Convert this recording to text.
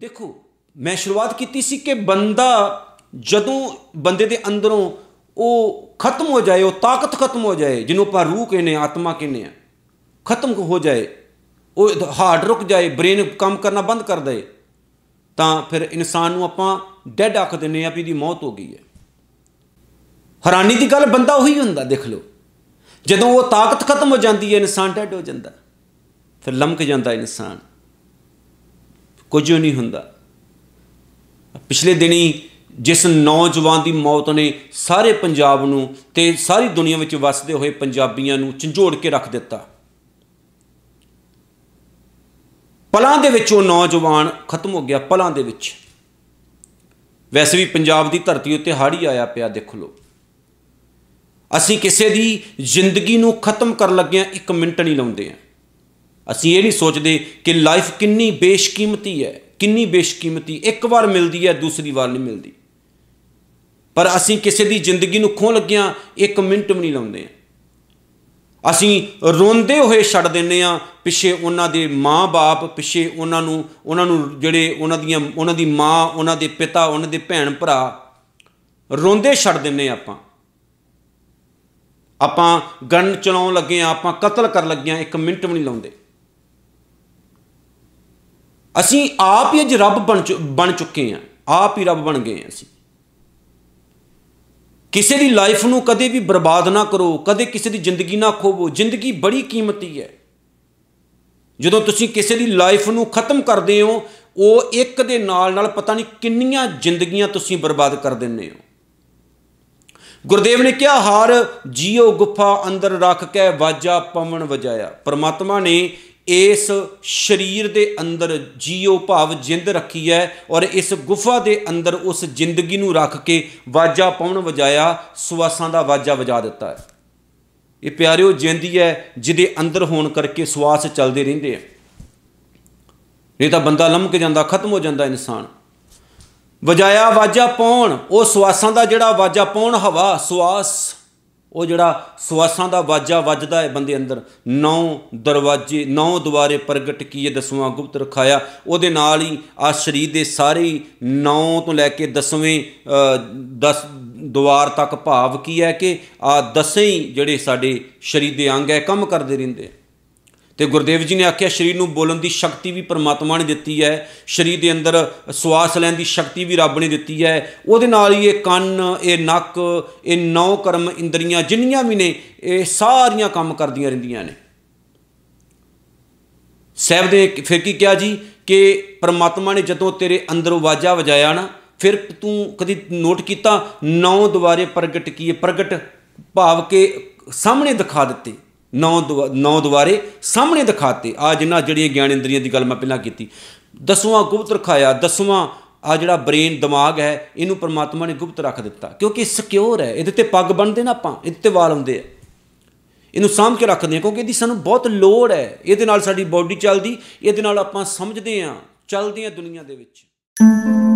ਦੇਖੋ ਮੈਂ ਸ਼ੁਰੂਆਤ ਕੀਤੀ ਸੀ ਕਿ ਬੰਦਾ ਜਦੋਂ ਬੰਦੇ ਦੇ ਅੰਦਰੋਂ ਉਹ ਖਤਮ ਹੋ ਜਾਏ ਉਹ ਤਾਕਤ ਖਤਮ ਹੋ ਜਾਏ ਜਿਹਨੂੰ ਆਪਾਂ ਰੂਹ ਕਹਿੰਦੇ ਆਤਮਾ ਕਹਿੰਦੇ ਆ ਖਤਮ ਹੋ ਜਾਏ ਉਹ ਹਾਰਡ ਰੁਕ ਜਾਏ ਬ੍ਰੇਨ ਕੰਮ ਕਰਨਾ ਬੰਦ ਕਰ ਦੇ ਤਾਂ ਫਿਰ ਇਨਸਾਨ ਨੂੰ ਆਪਾਂ ਡੈਡ ਆਖ ਦਿੰਨੇ ਆ ਵੀ ਦੀ ਮੌਤ ਹੋ ਗਈ ਹੈ ਹੈਰਾਨੀ ਦੀ ਗੱਲ ਬੰਦਾ ਉਹੀ ਹੁੰਦਾ ਦੇਖ ਲਓ ਜਦੋਂ ਉਹ ਤਾਕਤ ਖਤਮ ਹੋ ਜਾਂਦੀ ਹੈ ਇਨਸਾਨ ਡੈਡ ਹੋ ਜਾਂਦਾ ਫਿਰ ਲਮਕ ਜਾਂਦਾ ਇਨਸਾਨ ਕੁਝ ਨਹੀਂ ਹੁੰਦਾ ਪਿਛਲੇ ਦਿਨੀ ਜਿਸ ਨੌਜਵਾਨ ਦੀ ਮੌਤ ਨੇ ਸਾਰੇ ਪੰਜਾਬ ਨੂੰ ਤੇ ਸਾਰੀ ਦੁਨੀਆ ਵਿੱਚ ਵੱਸਦੇ ਹੋਏ ਪੰਜਾਬੀਆਂ ਨੂੰ ਝੰਜੋੜ ਕੇ ਰੱਖ ਦਿੱਤਾ ਪਲਾਂ ਦੇ ਵਿੱਚ ਉਹ ਨੌਜਵਾਨ ਖਤਮ ਹੋ ਗਿਆ ਪਲਾਂ ਦੇ ਵਿੱਚ ਵੈਸੇ ਵੀ ਪੰਜਾਬ ਦੀ ਧਰਤੀ ਉੱਤੇ ਹਾੜੀ ਆਇਆ ਪਿਆ ਦੇਖ ਲਓ ਅਸੀਂ ਕਿਸੇ ਦੀ ਜ਼ਿੰਦਗੀ ਨੂੰ ਖਤਮ ਕਰਨ ਲੱਗੇ ਆ 1 ਮਿੰਟ ਨਹੀਂ ਲਾਉਂਦੇ ਆ ਅਸੀਂ ਇਹ ਨਹੀਂ ਸੋਚਦੇ ਕਿ ਲਾਈਫ ਕਿੰਨੀ ਬੇਸ਼ਕੀਮਤੀ ਹੈ ਕਿੰਨੀ ਬੇਸ਼ਕੀਮਤੀ ਇੱਕ ਵਾਰ ਮਿਲਦੀ ਹੈ ਦੂਸਰੀ ਵਾਰ ਨਹੀਂ ਮਿਲਦੀ ਪਰ ਅਸੀਂ ਕਿਸੇ ਦੀ ਜ਼ਿੰਦਗੀ ਨੂੰ ਖੋਹ ਲੱਗਿਆਂ ਇੱਕ ਮਿੰਟ ਵੀ ਨਹੀਂ ਲਾਉਂਦੇ ਅਸੀਂ ਰੋਂਦੇ ਹੋਏ ਛੱਡ ਦਿੰਨੇ ਆ ਪਿੱਛੇ ਉਹਨਾਂ ਦੇ ਮਾਂ-ਬਾਪ ਪਿੱਛੇ ਉਹਨਾਂ ਨੂੰ ਉਹਨਾਂ ਨੂੰ ਜਿਹੜੇ ਉਹਨਾਂ ਦੀਆਂ ਉਹਨਾਂ ਦੀ ਮਾਂ ਉਹਨਾਂ ਦੇ ਪਿਤਾ ਉਹਨਾਂ ਦੇ ਭੈਣ ਭਰਾ ਰੋਂਦੇ ਛੱਡ ਦਿੰਨੇ ਆਪਾਂ ਆਪਾਂ ਗਨ ਚਲਾਉਣ ਲੱਗੇ ਆ ਆਪਾਂ ਕਤਲ ਕਰਨ ਲੱਗੇ ਆ ਇੱਕ ਮਿੰਟ ਵੀ ਨਹੀਂ ਲਾਉਂਦੇ ਅਸੀਂ ਆਪ ਹੀ ਅੱਜ ਰੱਬ ਬਣ ਬਣ ਚੁੱਕੇ ਹਾਂ ਆਪ ਹੀ ਰੱਬ ਬਣ ਗਏ ਆ ਅਸੀਂ ਕਿਸੇ ਦੀ ਲਾਈਫ ਨੂੰ ਕਦੇ ਵੀ ਬਰਬਾਦ ਨਾ ਕਰੋ ਕਦੇ ਕਿਸੇ ਦੀ ਜ਼ਿੰਦਗੀ ਨਾ ਖੋਵੋ ਜ਼ਿੰਦਗੀ ਬੜੀ ਕੀਮਤੀ ਹੈ ਜਦੋਂ ਤੁਸੀਂ ਕਿਸੇ ਦੀ ਲਾਈਫ ਨੂੰ ਖਤਮ ਕਰਦੇ ਹੋ ਉਹ ਇੱਕ ਦੇ ਨਾਲ ਨਾਲ ਪਤਾ ਨਹੀਂ ਕਿੰਨੀਆਂ ਜ਼ਿੰਦਗੀਆਂ ਤੁਸੀਂ ਬਰਬਾਦ ਕਰ ਦਿੰਦੇ ਹੋ ਗੁਰਦੇਵ ਨੇ ਕਿਹਾ ਹਾਰ ਜੀਓ ਗੁਫਾ ਅੰਦਰ ਰੱਖ ਕੇ ਵਾਜਾ ਪਵਨ ਵਜਾਇਆ ਪਰਮਾਤਮਾ ਨੇ ਇਸ ਸਰੀਰ ਦੇ ਅੰਦਰ ਜੀਉ ਭਾਵ ਜਿੰਦ ਰੱਖੀ ਹੈ ਔਰ ਇਸ ਗੁਫਾ ਦੇ ਅੰਦਰ ਉਸ ਜ਼ਿੰਦਗੀ ਨੂੰ ਰੱਖ ਕੇ ਵਾਜਾ ਪਾਉਣ ਵਜਾਇਆ ਸਵਾਸਾਂ ਦਾ ਵਾਜਾ ਵਜਾ ਦਿੱਤਾ ਹੈ ਇਹ ਪਿਆਰਿਓ ਜਿੰਦੀ ਹੈ ਜਿਹਦੇ ਅੰਦਰ ਹੋਣ ਕਰਕੇ ਸਵਾਸ ਚੱਲਦੇ ਰਹਿੰਦੇ ਆ ਨਹੀਂ ਤਾਂ ਬੰਦਾ ਲੰਮਕ ਜਾਂਦਾ ਖਤਮ ਹੋ ਜਾਂਦਾ ਇਨਸਾਨ ਵਜਾਇਆ ਵਾਜਾ ਪਾਉਣ ਉਹ ਸਵਾਸਾਂ ਦਾ ਜਿਹੜਾ ਵਾਜਾ ਪਾਉਣ ਹਵਾ ਸਵਾਸ ਉਹ ਜਿਹੜਾ ਸਵਾਸਾਂ ਦਾ ਵਾਜਾ ਵੱਜਦਾ ਹੈ ਬੰਦੇ ਅੰਦਰ ਨੌ ਦਰਵਾਜੇ ਨੌ ਦੁਆਰੇ ਪ੍ਰਗਟ ਕੀਏ ਦਸਵਾਂ ਗੁਪਤ ਰਖਾਇਆ ਉਹਦੇ ਨਾਲ ਹੀ ਆ ਸਰੀਰ ਦੇ ਸਾਰੇ ਨੌ ਤੋਂ ਲੈ ਕੇ ਦਸਵੇਂ 10 ਦੁਆਰ ਤੱਕ ਭਾਵ ਕੀ ਹੈ ਕਿ ਆ ਦਸੇ ਜਿਹੜੇ ਸਾਡੇ ਸਰੀਰ ਦੇ ਅੰਗ ਹੈ ਕੰਮ ਕਰਦੇ ਰਹਿੰਦੇ ਤੇ ਗੁਰਦੇਵ ਜੀ ਨੇ ਆਖਿਆ ਸਰੀਰ ਨੂੰ ਬੋਲਣ ਦੀ ਸ਼ਕਤੀ ਵੀ ਪਰਮਾਤਮਾ ਨੇ ਦਿੱਤੀ ਹੈ ਸਰੀਰ ਦੇ ਅੰਦਰ ਸਵਾਸ ਲੈਣ ਦੀ ਸ਼ਕਤੀ ਵੀ ਰੱਬ ਨੇ ਦਿੱਤੀ ਹੈ ਉਹਦੇ ਨਾਲ ਹੀ ਇਹ ਕੰਨ ਇਹ ਨੱਕ ਇਹ ਨੌ ਕਰਮ ਇੰਦਰੀਆਂ ਜਿੰਨੀਆਂ ਵੀ ਨੇ ਇਹ ਸਾਰੀਆਂ ਕੰਮ ਕਰਦੀਆਂ ਰਹਿੰਦੀਆਂ ਨੇ ਸਹਿਬ ਦੇ ਫਿਰ ਕੀ ਕਿਹਾ ਜੀ ਕਿ ਪਰਮਾਤਮਾ ਨੇ ਜਦੋਂ ਤੇਰੇ ਅੰਦਰ ਵਾਜਾ ਵਜਾਇਆ ਨਾ ਫਿਰ ਤੂੰ ਕਦੀ ਨੋਟ ਕੀਤਾ ਨੌ ਦੁਆਰੇ ਪ੍ਰਗਟ ਕੀਏ ਪ੍ਰਗਟ ਭਾਵ ਕੇ ਸਾਹਮਣੇ ਦਿਖਾ ਦਿੱਤੇ ਨੌ ਨੌ ਦੁਆਰੇ ਸਾਹਮਣੇ ਦਿਖਾਤੇ ਆ ਜਿੰਨਾ ਜਿਹੜੀਆਂ ਗਿਆਨ ਇੰਦਰੀਆਂ ਦੀ ਗੱਲ ਮੈਂ ਪਹਿਲਾਂ ਕੀਤੀ ਦਸਵਾਂ ਗੁਪਤ ਰਖਾਇਆ ਦਸਵਾਂ ਆ ਜਿਹੜਾ ਬ੍ਰੇਨ ਦਿਮਾਗ ਹੈ ਇਹਨੂੰ ਪਰਮਾਤਮਾ ਨੇ ਗੁਪਤ ਰੱਖ ਦਿੱਤਾ ਕਿਉਂਕਿ ਸਿਕਿਉਰ ਹੈ ਇਹਦੇ ਤੇ ਪੱਗ ਬੰਨਦੇ ਨਾ ਆਪਾਂ ਇਹਦੇ ਤੇ ਵਾਲ ਹੁੰਦੇ ਆ ਇਹਨੂੰ ਸਾਹਮ ਕੇ ਰੱਖਦੇ ਆ ਕਿਉਂਕਿ ਇਹਦੀ ਸਾਨੂੰ ਬਹੁਤ ਲੋੜ ਹੈ ਇਹਦੇ ਨਾਲ ਸਾਡੀ ਬਾਡੀ ਚੱਲਦੀ ਇਹਦੇ ਨਾਲ ਆਪਾਂ ਸਮਝਦੇ ਆ ਚੱਲਦੀਆਂ ਆ ਦੁਨੀਆ ਦੇ ਵਿੱਚ